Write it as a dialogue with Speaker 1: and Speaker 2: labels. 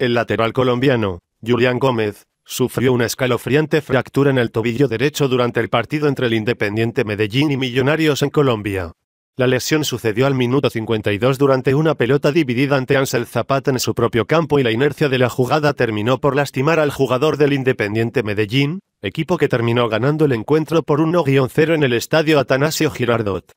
Speaker 1: El lateral colombiano, Julián Gómez, sufrió una escalofriante fractura en el tobillo derecho durante el partido entre el Independiente Medellín y Millonarios en Colombia. La lesión sucedió al minuto 52 durante una pelota dividida ante Ansel Zapata en su propio campo y la inercia de la jugada terminó por lastimar al jugador del Independiente Medellín, equipo que terminó ganando el encuentro por 1-0 en el estadio Atanasio Girardot.